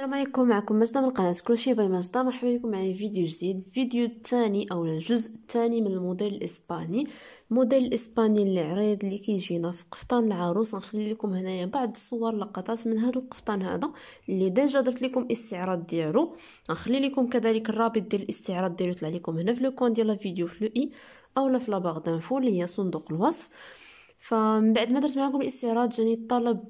السلام عليكم معكم مجدة من قناة كلشي باي مجدة مرحبا بكم معايا فيديو جديد فيديو الثاني او الجزء الثاني من الموديل الاسباني الموديل الاسباني اللي عريض اللي كيجينا في قفطان العروس نخلي لكم هنايا بعض الصور لقطات من هذا القفطان هذا اللي ديجا درت لكم استعراض ديالو نخلي لكم كذلك الرابط ديال الاستعراض ديالو طلع لكم هنا في لو كون ديال الفيديو في لو اي في لاباغ دانفو اللي هي صندوق الوصف فمن بعد ما درت معكم الاستعراض جاني طلب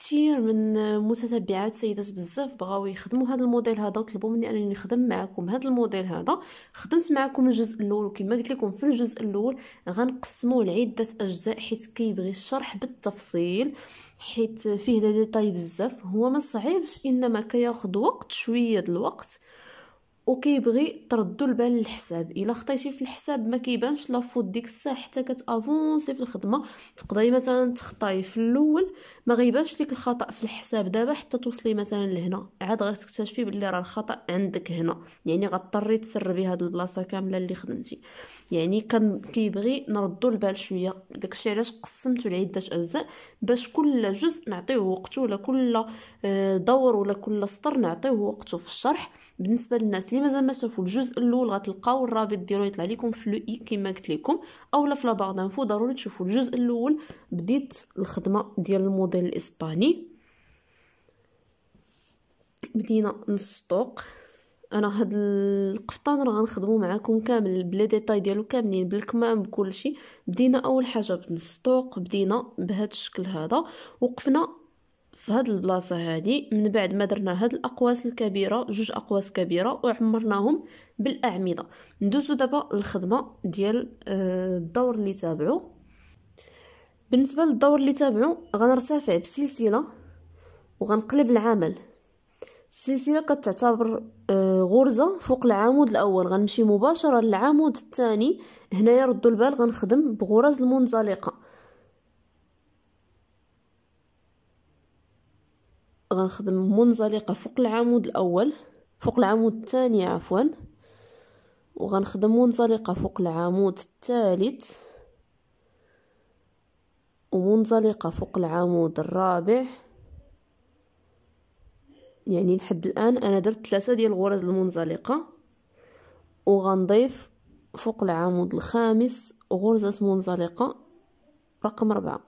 كثير من متتبعات سيدات بزاف بغاو يخدموا هذا الموديل هذا وطلبوا مني انني نخدم معكم هذا الموديل هذا خدمت معكم الجزء الاول وكما قلت لكم في الجزء الاول غنقسموه لعده اجزاء حيت كيبغي الشرح بالتفصيل حيت فيه ديتاي بزاف هو ما صعيبش انما كياخذ وقت شويه الوقت وكيبغي تردو البال للحساب الا خطيتي في الحساب ما كيبانش لا فوت ديك الساعه حتى كتافونسي في الخدمه تقدري مثلا تخطاي في الاول ما غيبانش ليك الخطا في الحساب دابا حتى توصلي مثلا لهنا عاد غتكتشفي بلي راه الخطا عندك هنا يعني غضطري تسربي هاد البلاصه كامله اللي خدمتي يعني كان كيبغي نردو البال شويه داكشي علاش قسمتو لعده اجزاء باش كل جزء نعطيه وقته ولا كل آه، دور ولا كل سطر نعطيه وقته في الشرح بالنسبه للناس اللي مازال ما شافوا الجزء الاول غتلقاو الرابط ديالو يطلع لكم في لو اي كما قلت لكم اولا في لابار دانفو ضروري تشوفوا الجزء الاول بديت الخدمه ديال الموديل الاسباني بدينا نسطوق انا هاد القفطان راه غنخدمو معاكم كامل بلي ديتاي ديالو كاملين بالكمام بكلشي بدينا اول حاجه بالسطوق بدينا بهاد الشكل هذا وقفنا في هاد البلاصه هادي من بعد ما درنا هاد الاقواس الكبيره جوج اقواس كبيره وعمرناهم بالاعمده ندوزو دابا للخدمه ديال آه، الدور اللي تابعو بالنسبه للدور اللي تابعو غنرتفع بسلسله وغنقلب العمل السلسله كتعتبر آه، غرزة فوق العمود الأول غنمشي مباشرة للعمود الثاني هنايا ردوا البال غنخدم بغرز المنزلقة غنخدم منزلقة فوق العمود الأول فوق العمود الثاني عفوا وغنخدم منزلقة فوق العمود الثالث ومنزلقة فوق العمود الرابع يعني لحد الان انا درت ثلاثه ديال الغرز المنزلقه وغنضيف فوق العمود الخامس غرزه منزلقه رقم أربعة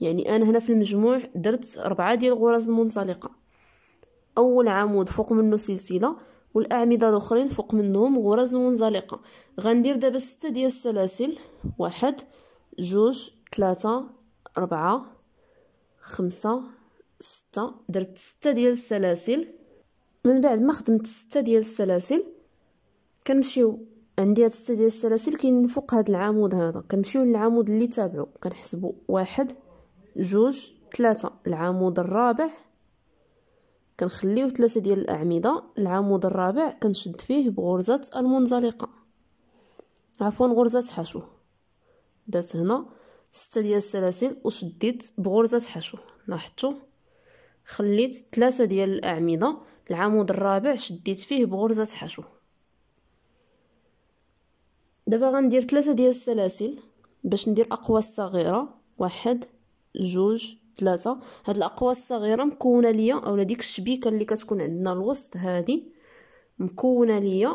يعني انا هنا في المجموع درت أربعة ديال الغرز المنزلقه اول عمود فوق منه سلسله والاعمده الاخرين فوق منهم غرز منزلقه غندير دابا سته ديال السلاسل واحد جوج ثلاثة أربعة خمسة ستة درت ستة ديال السلاسل من بعد ما خدمت ستة ديال السلاسل كنمشيو عندي هاد ستة ديال السلاسل كاين فوق هاد العمود هذا كنمشيو للعمود اللي تابعو كنحسبو واحد جوج ثلاثة العمود الرابع كنخليو ثلاثة ديال الأعمدة العمود الرابع كنشد فيه بغرزة المنزلقة عفوا غرزة حشو درت هنا ستة ديال السلاسل وشديت بغرزة حشو لاحظتو خليت ثلاثة ديال الأعمدة العمود الرابع شديت فيه بغرزة حشو دابا غندير ثلاثة ديال السلاسل باش ندير أقواس صغيرة واحد جوج ثلاثة هاد الأقواس الصغيرة مكونة ليا أولا ديك الشبيكة اللي كتكون عندنا الوسط هادي مكونة ليا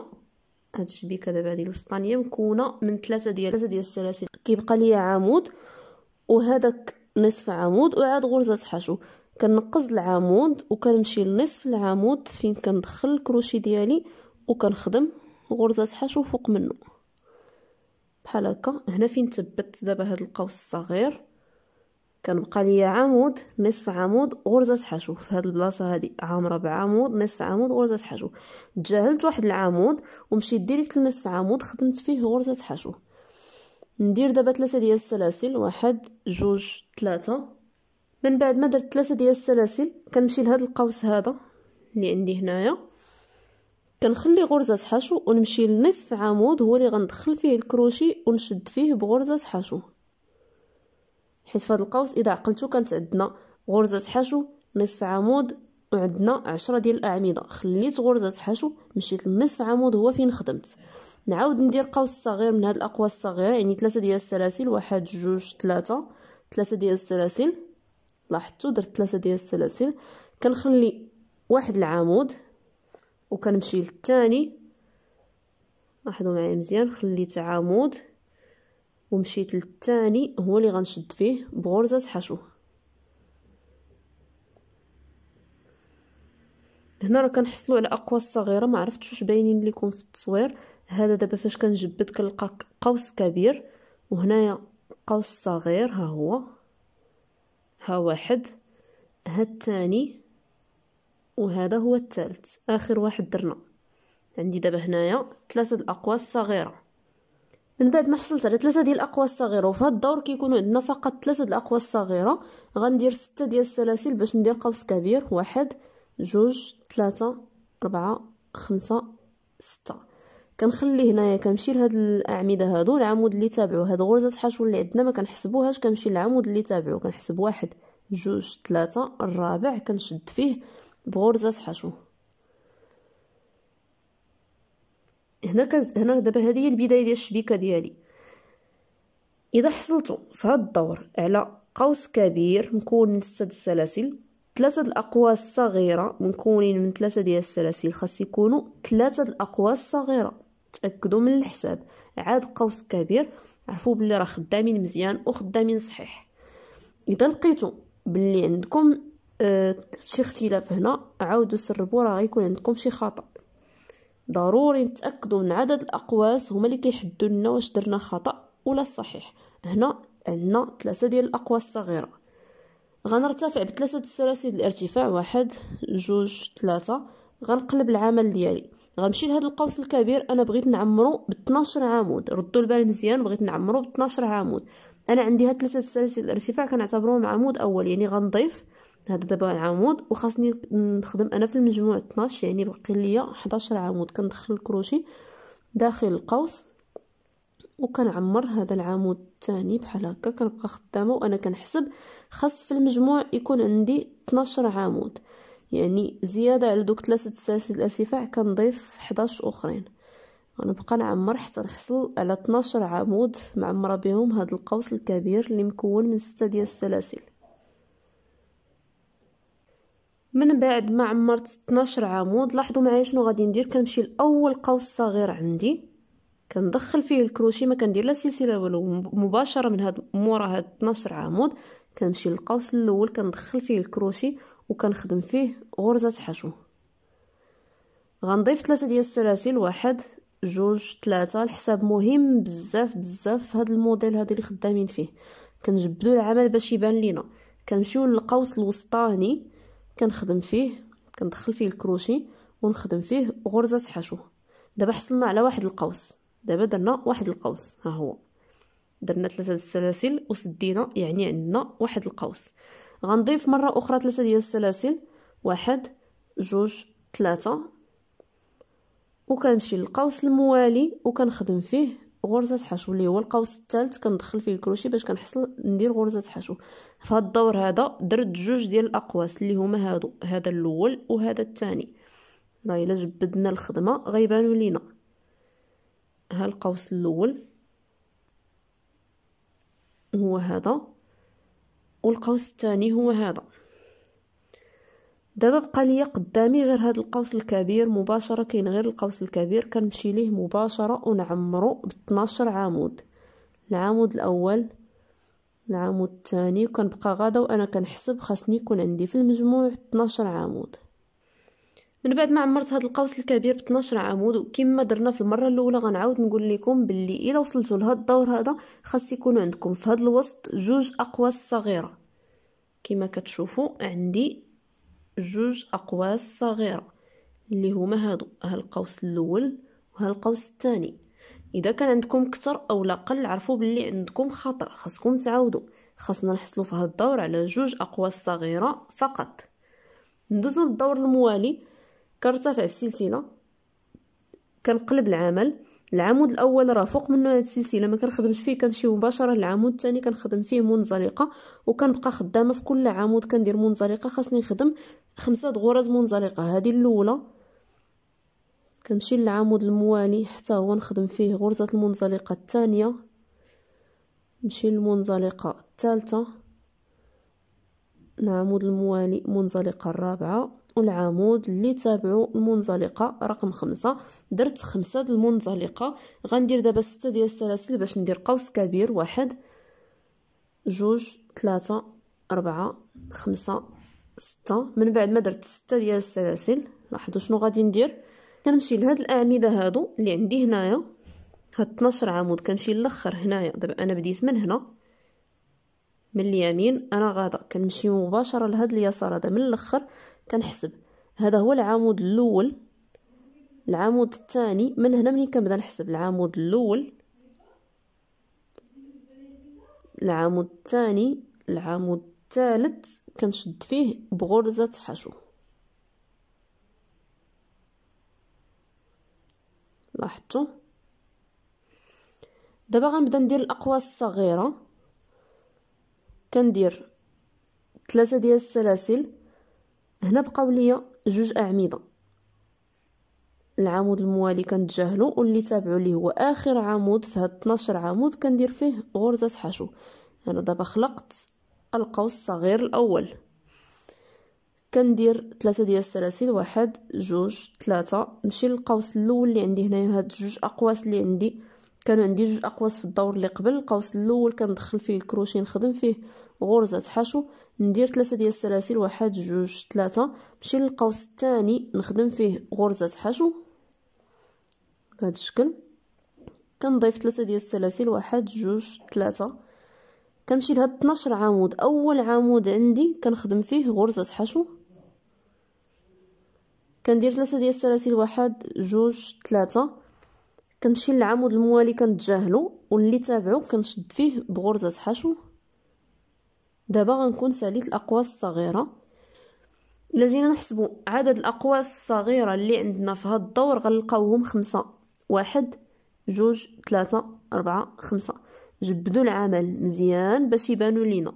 هاد الشبيكة دابا هادي الوسطانية مكونة من ثلاثة ديال ثلاثة ديال السلاسل كيبقى ليا عمود وهذاك نصف عمود وعاد غرزة حشو كنقز العمود وكنمشي لنصف العمود فين كندخل الكروشي ديالي وكنخدم غرزه حشو فوق منه بحال هكا هنا فين ثبت دابا هاد القوس الصغير كنبقى ليا عمود نصف عمود غرزه حشو في هاد البلاصه هادي عامره بعمود نصف عمود غرزه حشو تجاهلت واحد العمود ومشيت ديريكت لنصف عمود خدمت فيه غرزه حشو ندير دابا ثلاثه ديال السلاسل واحد جوج ثلاثه من بعد ما درت ثلاثه ديال السلاسل كنمشي لهاد القوس هذا اللي عندي هنايا كنخلي غرزه حشو ونمشي لنصف عمود هو اللي غندخل فيه الكروشي ونشد فيه بغرزه حشو حيت فهاد القوس اذا عقلتو كانت عندنا غرزه حشو نصف عمود وعندنا عشرة ديال الاعمده خليت غرزه حشو مشيت لنصف عمود هو فين خدمت نعاود ندير قوس صغير من هاد الاقواس الصغيره يعني ثلاثه ديال السلاسل واحد جوج ثلاثه ثلاثه ديال السلاسل لاحظتوا درت ثلاثه ديال السلاسل كنخلي واحد العمود وكنمشي للثاني لاحظوا معايا مزيان خليت عمود ومشيت للثاني هو اللي غنشد فيه بغرزه حشو هنا راه كنحصلوا على اقواس صغيره ما عرفتش واش باينين لكم في التصوير هذا دابا فاش كنجبد كنلقى قوس كبير وهنايا قوس صغير ها هو ها واحد ها الثاني وهذا هو الثالث اخر واحد درنا عندي دابا هنايا ثلاثه الاقواس الصغيره من بعد ما حصلت على ثلاثه ديال الاقواس الصغيره وفي هذا الدور كيكونوا عندنا فقط ثلاثه الاقواس الصغيره غندير سته ديال السلاسل باش ندير قوس كبير واحد جوج ثلاثه أربعة خمسة ستة كنخلي هنايا كنمشي لهاد الاعمده هادو العمود اللي تابعو هاد غرزه حشو اللي عندنا ما كنحسبوهاش كنمشي للعمود اللي تابعو كنحسب واحد جوج ثلاثة الرابع كنشد فيه بغرزه حشو هنا كان هنا دابا هذه هي البدايه ديال الشبيكه ديالي اذا حصلتوا في هذا الدور على قوس كبير مكون من ستة السلاسل ثلاثة الأقواس صغيرة مكونين من ثلاثة ديال السلاسل خاص يكونوا ثلاثة الأقواس صغيرة تاكدوا من الحساب عاد قوس كبير عرفوا بلي راه خدامين مزيان وخدامين صحيح اذا لقيتو بلي عندكم آه شي اختلاف هنا عاودوا سربوا راه غيكون عندكم شي خطا ضروري نتاكدوا من عدد الاقواس هما اللي كيحددوا لنا واش درنا خطا ولا صحيح هنا عندنا ثلاثه ديال الاقواس الصغيره غنرتفع بثلاثه السلاسل الارتفاع واحد جوج ثلاثه غنقلب العمل ديالي غنمشي لهذا القوس الكبير انا بغيت نعمرو ب 12 عمود ردوا البال مزيان بغيت نعمرو ب 12 عمود انا عندي هاد ثلاثه سلاسل الارتفاع كنعتبروهم عمود اول يعني غنضيف هذا دابا عمود وخاصني نخدم انا في المجموع 12 يعني بقي ليا 11 عمود كندخل الكروشي داخل القوس وكنعمر هذا العمود الثاني بحال هكا كنبقى خدامه وانا كنحسب خاص في المجموع يكون عندي 12 عمود يعني زيادة على دوك ثلاثة سلاسل الارتفاع كنضيف 11 أخرين غنبقى نعمر حتى نحصل على 12 عمود معمرة بهم هاد القوس الكبير اللي مكون من ستة ديال السلاسل من بعد ما عمرت 12 عمود لاحظوا معايا شنو غادي ندير كنمشي لاول قوس صغير عندي كندخل فيه الكروشي ما كندير لا سلسله والو مباشره من هاد مورا هاد 12 عمود كنمشي للقوس الاول كندخل فيه الكروشي وكنخدم فيه غرزه حشو غنضيف ثلاثه ديال السلاسل واحد جوج ثلاثه الحساب مهم بزاف بزاف في هاد الموديل هاد اللي خدامين فيه كنجبدو العمل باش يبان لينا كنمشيو للقوس الوسطاني كنخدم فيه كندخل فيه الكروشي ونخدم فيه غرزه حشو دابا حصلنا على واحد القوس دابا درنا واحد القوس ها هو درنا ثلاثه السلاسل وسدينا يعني عندنا واحد القوس غنضيف مرة أخرى ثلاثة ديال السلاسل واحد جوج ثلاثة وكنمشي للقوس الموالي وكنخدم فيه غرزة حشو اللي هو القوس الثالث كندخل فيه الكروشي باش كنحصل ندير غرزة حشو في الدور هذا درت جوج ديال الأقواس اللي هما هادو هذا الأول وهذا الثاني راه الا جبدنا الخدمة غيبانو لينا ها القوس الأول هو هذا والقوس الثاني هو هذا دابا بقى ليا قدامي غير هذا القوس الكبير مباشره كاين غير القوس الكبير كنمشي ليه مباشره ونعمرو ب 12 عمود العمود الاول العمود الثاني وكنبقى غادا وانا كنحسب خاصني يكون عندي في المجموع 12 عمود من بعد ما عمرت هذا القوس الكبير ب 12 عمود وكما درنا في المره الاولى غنعاود نقول لكم باللي الا وصلتوا لهذا الدور هذا خاص يكون عندكم في هذا الوسط جوج اقواس صغيره كما كتشوفوا عندي جوج اقواس صغيره اللي هما هادو ها القوس الاول وها القوس الثاني اذا كان عندكم كتر او اقل عرفوا باللي عندكم خطا خاصكم تعاودوا خاصنا نحصلوا في هذا الدور على جوج اقواس صغيره فقط ندوزو للدور الموالي كنرتفع السلسلة كنقلب العمل العمود الاول راه فوق منه هاد السلسله ما كنخدمش فيه كنمشي مباشره للعمود الثاني كنخدم فيه منزلقه وكنبقى خدامه في كل عمود كندير منزلقه خاصني نخدم خمسة دغورات منزلقه هذه الاولى كنمشي للعمود الموالي حتى هو نخدم فيه غرزه المنزلقه الثانيه نمشي للمنزلقه الثالثه العمود الموالي منزلقه الرابعه العمود اللي تابعو المنزلقه رقم خمسة درت خمسة د المنزلقه غندير دابا ستة ديال السلاسل باش ندير قوس كبير واحد جوج ثلاثة أربعة خمسة ستة من بعد ما درت ستة ديال السلاسل لاحظوا شنو غادي ندير كنمشي لهاد الاعمده هادو اللي عندي هنايا هاد 12 عمود كنمشي للاخر هنايا دابا انا بديت من هنا من اليمين انا غادا كنمشي مباشره لهاد اليسار هذا من الاخر كنحسب هذا هو العمود الاول العمود الثاني من هنا منين كنبدا نحسب العمود الاول العمود الثاني العمود الثالث كنشد فيه بغرزه حشو لاحظتوا دابا غنبدا ندير الاقواس الصغيره كندير ثلاثه ديال السلاسل هنا بقاو ليا جوج اعمده العمود الموالي كنتجاهلو واللي تابعو اللي هو اخر عمود في هاد 12 عمود كندير فيه غرزه حشو انا دابا خلقت القوس الصغير الاول كندير ثلاثة ديال السلاسل واحد جوج ثلاثة نمشي للقوس الاول اللي عندي هنايا هاد جوج اقواس اللي عندي كانوا عندي جوج اقواس في الدور اللي قبل القوس الاول كندخل فيه الكروشيه نخدم فيه غرزه حشو ندير ثلاثة ديال السلاسل واحد جوج ثلاثة نمشي للقوس الثاني نخدم فيه غرزة حشو بهذا الشكل كنضيف ثلاثة ديال السلاسل واحد جوج ثلاثة كنمشي لهاد 12 عمود اول عمود عندي كنخدم فيه غرزة حشو كندير ثلاثة ديال السلاسل واحد جوج ثلاثة كنمشي للعمود الموالي كنتجاهلو واللي تابعو كنشد فيه بغرزة حشو دابا غنكون ساليت الاقواس الصغيره الا جينا نحسبوا عدد الاقواس الصغيره اللي عندنا في هذا الدور غنلقاوهم خمسة واحد جوج ثلاثة أربعة خمسة جبدوا العمل مزيان باش يبانوا لينا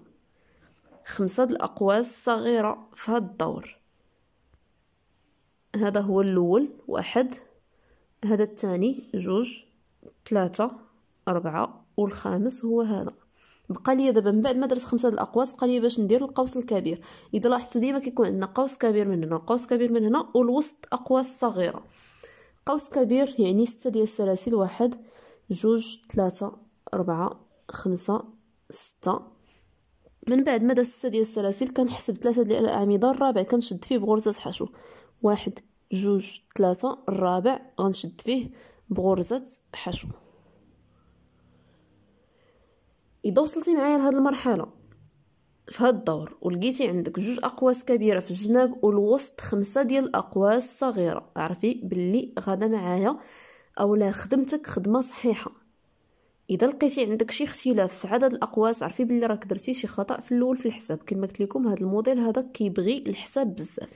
خمسة د الأقواس الصغيرة في هاد الدور هذا هو الأول واحد هذا الثاني جوج ثلاثة أربعة والخامس هو هذا بقى لي دابا من بعد ما درت خمسه د الاقواس بقى لي باش ندير القوس الكبير اذا لاحظتوا ديما كيكون عندنا قوس كبير من هنا قوس كبير من هنا والوسط اقواس صغيره قوس كبير يعني سته ديال السلاسل واحد جوج ثلاثه أربعة خمسة ستة من بعد ما درت سته ديال السلاسل كنحسب ثلاثه ديال الاعمده الرابع كنشد فيه بغرزه حشو واحد جوج ثلاثه الرابع غنشد فيه بغرزه حشو اذا وصلتي معايا لهاد المرحله في هاد الدور ولقيتي عندك جوج اقواس كبيره في الجناب والوسط خمسه ديال الاقواس صغيره عرفي باللي غدا معايا لا خدمتك خدمه صحيحه اذا لقيتي عندك شي اختلاف في عدد الاقواس عرفي بلي راك درتي شي خطا في الاول في الحساب كما قلت لكم هذا الموديل هذا كيبغي الحساب بزاف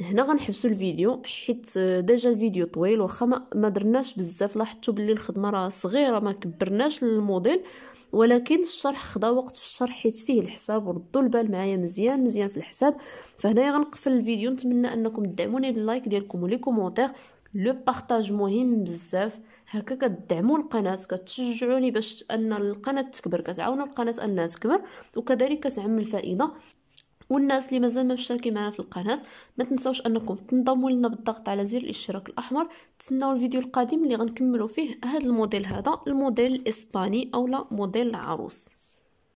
هنا غنحبسوا الفيديو حيت ديجا الفيديو طويل واخا ما درناش بزاف لاحظتوا بلي الخدمه راه صغيره ما كبرناش الموديل ولكن الشرح خدا وقت في الشرح حيت فيه الحساب وردوا البال معايا مزيان مزيان في الحساب فهنايا غنقفل الفيديو نتمنى انكم تدعموني باللايك ديالكم ولي كومونتير لو بارطاج مهم بزاف هكا كتدعموا القناه كتشجعوني باش ان القناه تكبر كتعاونوا القناه انها تكبر وكذلك كتعمل فائده والناس اللي مازال ما مشتركين معنا في القناه ما تنساوش انكم تنضموا لنا بالضغط على زر الاشتراك الاحمر تسناو الفيديو القادم اللي غنكملوا فيه هذا الموديل هذا الموديل الاسباني اولا موديل العروس